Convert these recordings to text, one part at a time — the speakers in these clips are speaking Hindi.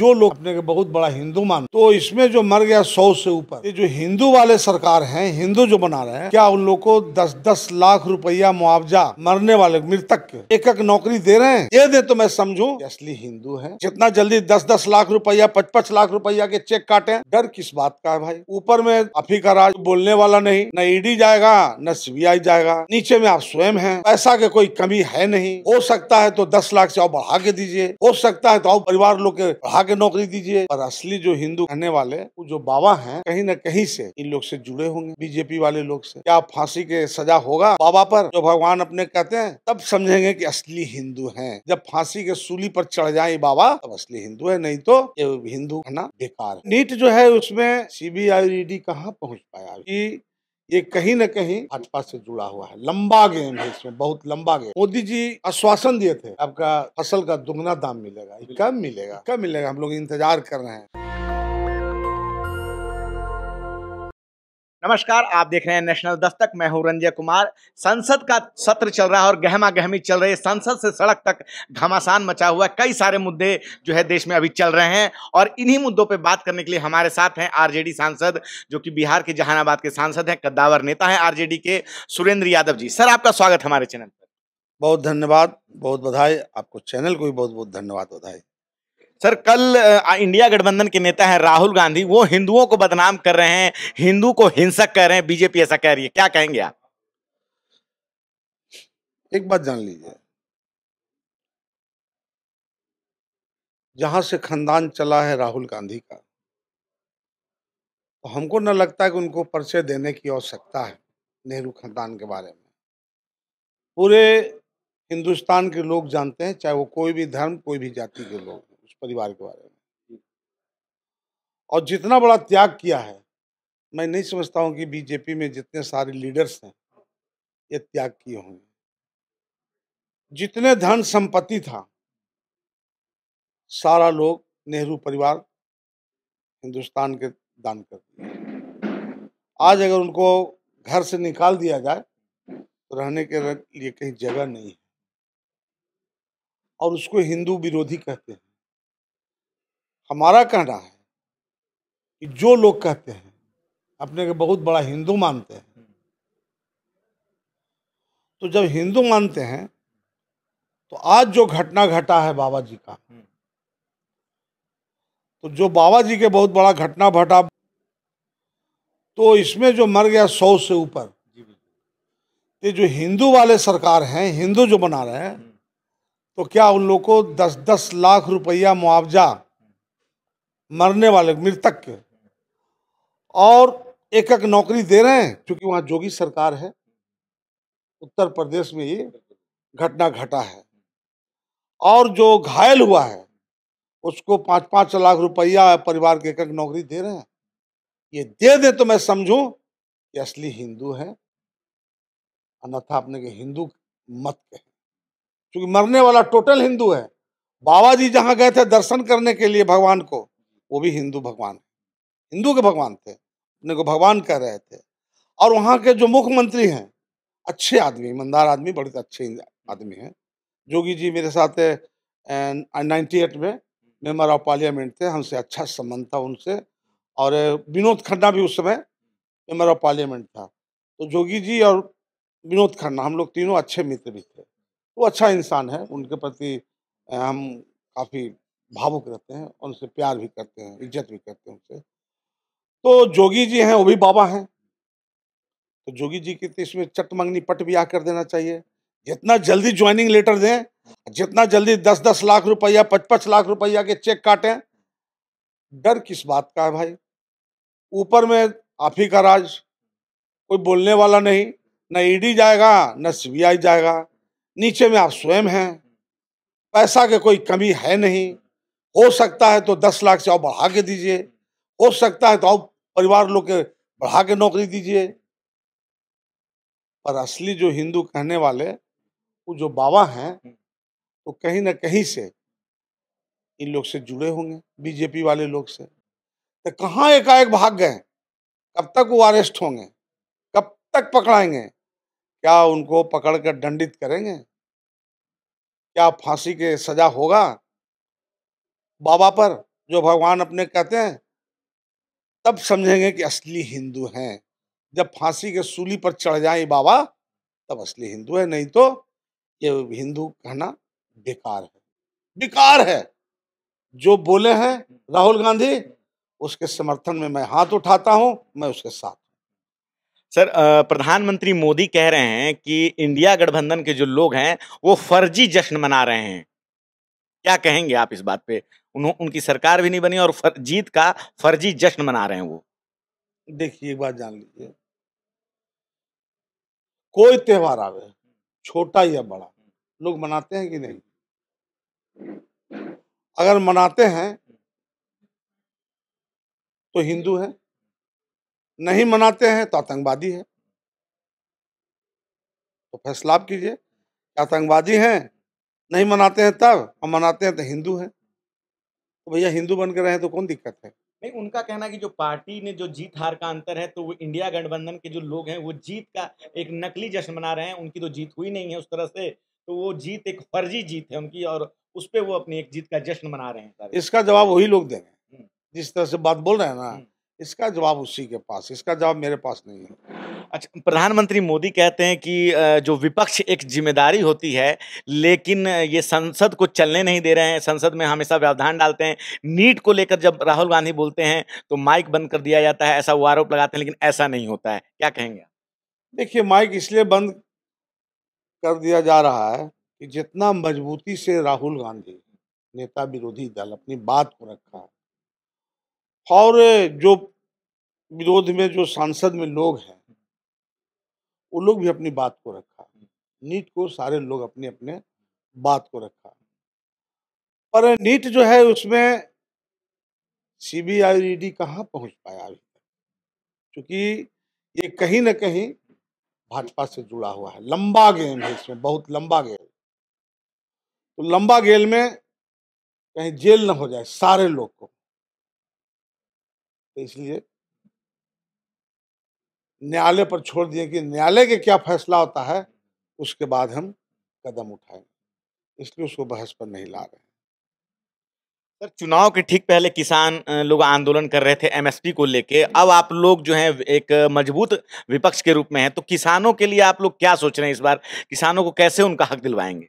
जो लोग अपने के बहुत बड़ा हिंदू मान तो इसमें जो मर गया सौ से ऊपर ये जो हिंदू वाले सरकार है हिंदू जो बना रहे हैं क्या उन लोग को दस दस लाख रुपया मुआवजा मरने वाले मृतक के एक एक नौकरी दे रहे हैं ये दे तो मैं समझू असली हिंदू है जितना जल्दी दस दस लाख रुपया पचपच लाख रुपया के चेक काटे डर किस बात का है भाई ऊपर में अफी का राज बोलने वाला नहीं न ईडी जाएगा न सीबीआई जाएगा नीचे में आप स्वयं है पैसा के कोई कमी है नहीं हो सकता है तो दस लाख से आओ बढ़ा के दीजिए हो सकता है तो आओ परिवार लोग के बढ़ा के नौकरी दीजिए और असली जो हिंदू रहने वाले जो बाबा हैं कहीं न कहीं से इन लोग से जुड़े होंगे बीजेपी वाले लोग से क्या फांसी के सजा होगा बाबा पर जो भगवान अपने कहते हैं तब समझेंगे कि असली हिंदू हैं जब फांसी के सूली पर चढ़ जाए बाबा तब असली हिंदू है नहीं तो ये हिंदू होना बेकार नीट जो है उसमें सीबीआई ईडी कहाँ पहुँच पाया ये कहीं ना कहीं भाजपा से जुड़ा हुआ है लंबा गेम है इसमें बहुत लंबा गेम मोदी जी आश्वासन दिए थे आपका फसल का दुगना दाम मिलेगा कब मिलेगा कब मिलेगा हम लोग इंतजार कर रहे हैं नमस्कार आप देख रहे हैं नेशनल दस्तक मैं हूं रंजय कुमार संसद का सत्र चल रहा है और गहमा गहमी चल रही है संसद से सड़क तक घमासान मचा हुआ है कई सारे मुद्दे जो है देश में अभी चल रहे हैं और इन्हीं मुद्दों पे बात करने के लिए हमारे साथ हैं आरजेडी सांसद जो कि बिहार के जहानाबाद के सांसद हैं कद्दावर नेता हैं आर के सुरेंद्र यादव जी सर आपका स्वागत हमारे चैनल पर बहुत धन्यवाद बहुत बधाई आपको चैनल को भी बहुत बहुत धन्यवाद बधाई सर कल इंडिया गठबंधन के नेता हैं राहुल गांधी वो हिंदुओं को बदनाम कर रहे हैं हिंदू को हिंसक कह रहे हैं बीजेपी ऐसा कह रही है क्या कहेंगे आप एक बात जान लीजिए जहां से खानदान चला है राहुल गांधी का तो हमको ना लगता है कि उनको परिचय देने की आवश्यकता है नेहरू खानदान के बारे में पूरे हिंदुस्तान के लोग जानते हैं चाहे वो कोई भी धर्म कोई भी जाति के लोग परिवार के बारे में और जितना बड़ा त्याग किया है मैं नहीं समझता हूँ कि बीजेपी में जितने सारे लीडर्स हैं ये त्याग किए होंगे जितने धन संपत्ति था सारा लोग नेहरू परिवार हिंदुस्तान के दान कर दिए आज अगर उनको घर से निकाल दिया जाए तो रहने के लिए कहीं जगह नहीं है और उसको हिंदू विरोधी कहते हैं हमारा कहना है कि जो लोग कहते हैं अपने को बहुत बड़ा हिंदू मानते हैं हम्म। तो जब हिंदू मानते हैं तो आज जो घटना घटा है बाबा जी का हम्म। तो जो बाबा जी के बहुत बड़ा घटना घटा तो इसमें जो मर गया सौ से ऊपर ये जो हिंदू वाले सरकार हैं हिंदू जो बना रहे हैं हम्म। तो क्या उन लोग को दस दस लाख रुपया मुआवजा मरने वाले मृतक के और एक एक नौकरी दे रहे हैं क्योंकि वहाँ जोगी सरकार है उत्तर प्रदेश में ये घटना घटा है और जो घायल हुआ है उसको पाँच पाँच लाख रुपया परिवार के एक एक नौकरी दे रहे हैं ये दे दें तो मैं समझूं कि असली हिंदू है अन्यथा अपने के हिंदू मत कहें क्योंकि मरने वाला टोटल हिंदू है बाबा जी जहाँ गए थे दर्शन करने के लिए भगवान को वो भी हिंदू भगवान है हिंदू के भगवान थे अपने को भगवान कह रहे थे और वहाँ के जो मुख्यमंत्री हैं अच्छे आदमी ईमानदार आदमी बड़े अच्छे आदमी हैं जोगी जी मेरे साथ नाइन्टी एट में मेम्बर ऑफ पार्लियामेंट थे हमसे अच्छा संबंध था उनसे और विनोद खन्ना भी उस समय मेम्बर ऑफ पार्लियामेंट था तो जोगी जी और विनोद खन्ना हम लोग तीनों अच्छे मित्र भी थे वो अच्छा इंसान है उनके प्रति हम काफ़ी भावुक रहते हैं उनसे प्यार भी करते हैं इज्जत भी करते हैं उनसे तो जोगी जी हैं वो भी बाबा हैं तो जोगी जी की तो इसमें चट मंगनी पट भी आ कर देना चाहिए जितना जल्दी ज्वाइनिंग लेटर दें जितना जल्दी दस दस लाख रुपया पच पच लाख रुपया के चेक काटें डर किस बात का है भाई ऊपर में आप ही का राज कोई बोलने वाला नहीं न ईडी e जाएगा न सीबीआई जाएगा नीचे में आप स्वयं हैं पैसा के कोई कमी है नहीं हो सकता है तो दस लाख से और बढ़ा के दीजिए हो सकता है तो और परिवार लोग के बढ़ा के नौकरी दीजिए पर असली जो हिंदू कहने वाले वो जो बाबा हैं हम्म। तो कहीं ना कहीं से इन लोग से जुड़े होंगे बीजेपी वाले लोग से तो कहाँ एकाएक भाग गए कब तक वो अरेस्ट होंगे कब तक पकड़ाएंगे क्या उनको पकड़ कर दंडित करेंगे क्या फांसी के सजा होगा बाबा पर जो भगवान अपने कहते हैं तब समझेंगे कि असली हिंदू हैं जब फांसी के सूली पर चढ़ जाए बाबा तब असली हिंदू है नहीं तो ये हिंदू कहना बेकार है बेकार है जो बोले हैं राहुल गांधी उसके समर्थन में मैं हाथ उठाता हूं मैं उसके साथ सर प्रधानमंत्री मोदी कह रहे हैं कि इंडिया गठबंधन के जो लोग हैं वो फर्जी जश्न मना रहे हैं क्या कहेंगे आप इस बात पे उन्हों उनकी सरकार भी नहीं बनी और फर, जीत का फर्जी जश्न मना रहे हैं वो देखिए एक बात जान लीजिए कोई त्यौहार आवे छोटा या बड़ा लोग मनाते हैं कि नहीं अगर मनाते हैं तो हिंदू है नहीं मनाते हैं तो आतंकवादी है तो फैसला आप कीजिए आतंकवादी हैं नहीं मनाते हैं तब हम मनाते हैं तो हिंदू हैं तो भैया हिंदू बन के रहे तो कौन दिक्कत है नहीं उनका कहना कि जो पार्टी ने जो जीत हार का अंतर है तो वो इंडिया गठबंधन के जो लोग हैं वो जीत का एक नकली जश्न मना रहे हैं उनकी तो जीत हुई नहीं है उस तरह से तो वो जीत एक फर्जी जीत है उनकी और उस पर वो अपनी एक जीत का जश्न मना रहे हैं इसका जवाब वही लोग देंगे हम्म। जिस तरह से बात बोल रहे हैं ना हम्म। इसका जवाब उसी के पास इसका जवाब मेरे पास नहीं है अच्छा प्रधानमंत्री मोदी कहते हैं कि जो विपक्ष एक जिम्मेदारी होती है लेकिन ये संसद को चलने नहीं दे रहे हैं संसद में हमेशा व्यवधान डालते हैं नीट को लेकर जब राहुल गांधी बोलते हैं तो माइक बंद कर दिया जाता है ऐसा वो आरोप लगाते हैं लेकिन ऐसा नहीं होता है क्या कहेंगे देखिए माइक इसलिए बंद कर दिया जा रहा है कि जितना मजबूती से राहुल गांधी नेता विरोधी दल अपनी बात को रखा है और जो विरोध में जो सांसद में लोग हैं वो लोग भी अपनी बात को रखा नीट को सारे लोग अपने अपने बात को रखा पर नीट जो है उसमें सी बी आई डी कहाँ पहुँच पाया अभी तक क्योंकि ये कहीं ना कहीं भाजपा से जुड़ा हुआ है लंबा गेम है इसमें बहुत लंबा गेम तो लंबा गेल में कहीं जेल न हो जाए सारे लोग को तो इसलिए न्यायालय पर छोड़ दिए कि न्यायालय के क्या फैसला होता है उसके बाद हम कदम उठाएंगे इसलिए उसको बहस पर नहीं ला रहे सर चुनाव के ठीक पहले किसान लोग आंदोलन कर रहे थे एमएसपी को लेके अब आप लोग जो हैं एक मजबूत विपक्ष के रूप में हैं तो किसानों के लिए आप लोग क्या सोच रहे हैं इस बार किसानों को कैसे उनका हक दिलवाएंगे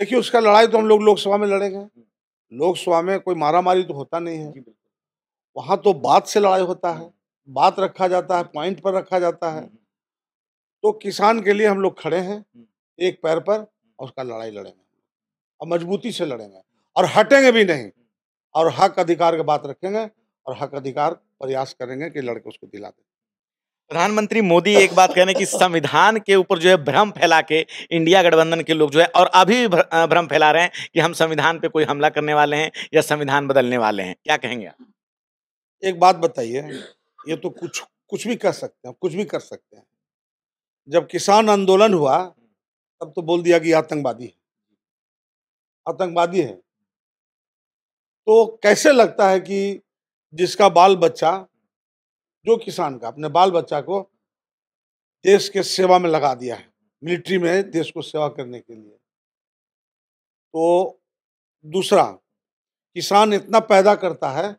देखिए उसका लड़ाई तो हम लोग लोकसभा में लड़ेंगे लोकसभा में कोई मारा मारी तो होता नहीं है वहां तो बात से लड़ाई होता है बात रखा जाता है पॉइंट पर रखा जाता है तो किसान के लिए हम लोग खड़े हैं एक पैर पर और उसका लड़ाई लड़ेंगे और मजबूती से लड़ेंगे और हटेंगे भी नहीं और हक अधिकार की बात रखेंगे और हक अधिकार प्रयास करेंगे कि लड़के उसको दिला दें प्रधानमंत्री मोदी एक बात कह रहे हैं कि संविधान के ऊपर जो है भ्रम फैला के इंडिया गठबंधन के लोग जो है और अभी भी भ्रम फैला रहे हैं कि हम संविधान पे कोई हमला करने वाले हैं या संविधान बदलने वाले हैं क्या कहेंगे आप एक बात बताइए ये तो कुछ कुछ भी कर सकते हैं कुछ भी कर सकते हैं जब किसान आंदोलन हुआ तब तो बोल दिया कि आतंकवादी है आतंकवादी है तो कैसे लगता है कि जिसका बाल बच्चा जो किसान का अपने बाल बच्चा को देश के सेवा में लगा दिया है मिलिट्री में देश को सेवा करने के लिए तो दूसरा किसान इतना पैदा करता है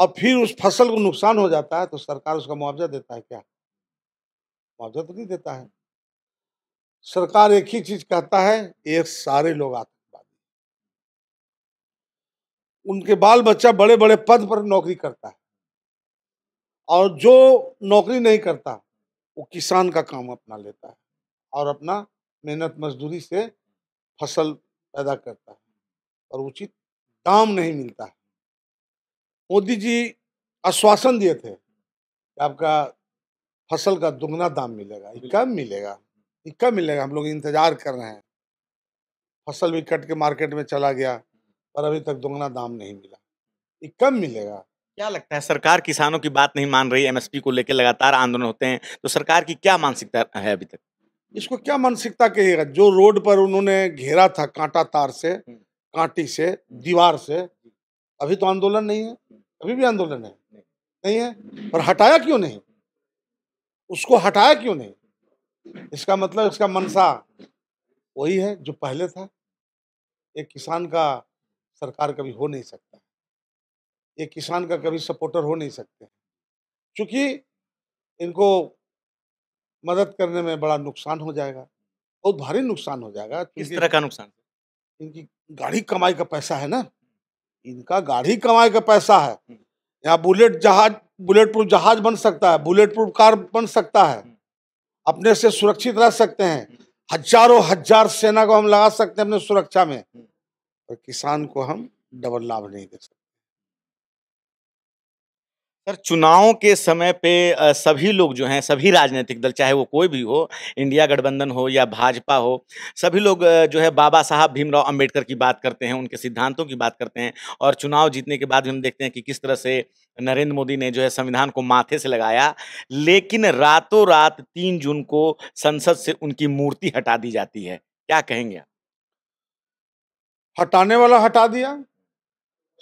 और फिर उस फसल को नुकसान हो जाता है तो सरकार उसका मुआवजा देता है क्या मुआवजा तो नहीं देता है सरकार एक ही चीज कहता है एक सारे लोग आतंकवादी उनके बाल बच्चा बड़े बड़े पद पर नौकरी करता है और जो नौकरी नहीं करता वो किसान का काम अपना लेता है और अपना मेहनत मजदूरी से फसल पैदा करता है और उचित दाम नहीं मिलता है मोदी जी आश्वासन दिए थे आपका फसल का दुगना दाम मिलेगा कब मिलेगा कब मिलेगा हम लोग इंतजार कर रहे हैं फसल भी कट के मार्केट में चला गया पर अभी तक दुगना दाम नहीं मिला ये कम मिलेगा क्या लगता है सरकार किसानों की बात नहीं मान रही एमएसपी को लेकर लगातार आंदोलन होते हैं तो सरकार की क्या मानसिकता है अभी तक इसको क्या मानसिकता कहेगा जो रोड पर उन्होंने घेरा था कांटा तार से हम्म। कांटी से दीवार से अभी तो आंदोलन नहीं है अभी भी आंदोलन है नहीं है और हटाया क्यों नहीं उसको हटाया क्यों नहीं इसका मतलब इसका मनसा वही है जो पहले था एक किसान का सरकार कभी हो नहीं सकता एक किसान का कभी सपोर्टर हो नहीं सकते क्योंकि इनको मदद करने में बड़ा नुकसान हो जाएगा बहुत भारी नुकसान हो जाएगा किस तरह का नुकसान इनकी गाड़ी कमाई का पैसा है ना इनका गाड़ी कमाए का पैसा है हम्म। यहाँ बुलेट जहाज बुलेट प्रूफ जहाज बन सकता है बुलेट प्रूफ कार बन सकता है हम्म। अपने से सुरक्षित रह सकते हैं हम्म। हजारों हजार सेना को हम लगा सकते हैं अपने सुरक्षा में और किसान को हम डबल लाभ नहीं दे सकते सर चुनाव के समय पे सभी लोग जो हैं सभी राजनीतिक दल चाहे वो कोई भी हो इंडिया गठबंधन हो या भाजपा हो सभी लोग जो है बाबा साहब भीमराव अंबेडकर की बात करते हैं उनके सिद्धांतों की बात करते हैं और चुनाव जीतने के बाद भी हम देखते हैं कि किस तरह से नरेंद्र मोदी ने जो है संविधान को माथे से लगाया लेकिन रातों रात तीन जून को संसद से उनकी मूर्ति हटा दी जाती है क्या कहेंगे आप हटाने वाला हटा दिया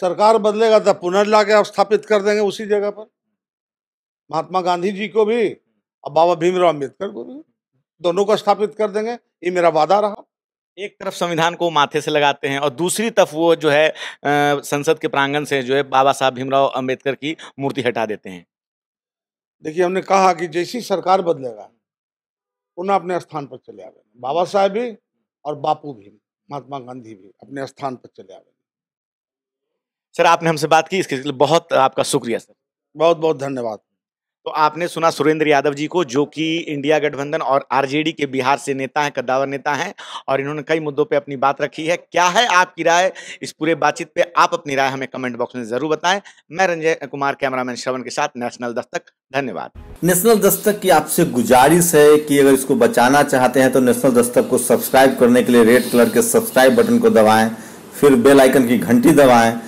सरकार बदलेगा तब तो पुनर्ला के स्थापित कर देंगे उसी जगह पर महात्मा गांधी जी को भी और बाबा भीमराव अम्बेडकर को भी दोनों को स्थापित कर देंगे ये मेरा वादा रहा एक तरफ संविधान को माथे से लगाते हैं और दूसरी तरफ वो जो है आ, संसद के प्रांगण से जो है बाबा साहब भीमराव अम्बेडकर की मूर्ति हटा देते हैं देखिए हमने कहा कि जैसी सरकार बदलेगा पुनः अपने स्थान पर चले आवे बाबा साहेब भी और बापू भी महात्मा गांधी भी अपने स्थान पर चले आवे सर आपने हमसे बात की इसके लिए बहुत आपका शुक्रिया सर बहुत बहुत धन्यवाद तो आपने सुना सुरेंद्र यादव जी को जो कि इंडिया गठबंधन और आरजेडी के बिहार से नेता हैं कद्दावर नेता हैं और इन्होंने कई मुद्दों पे अपनी बात रखी है क्या है आपकी राय इस पूरे बातचीत पे आप अपनी राय हमें कमेंट बॉक्स में जरूर बताएं मैं रंजय कुमार कैमरामैन श्रवण के साथ नेशनल दस्तक धन्यवाद नेशनल दस्तक की आपसे गुजारिश है कि अगर इसको बचाना चाहते हैं तो नेशनल दस्तक को सब्सक्राइब करने के लिए रेड कलर के सब्सक्राइब बटन को दबाएं फिर बेल आइकन की घंटी दबाएं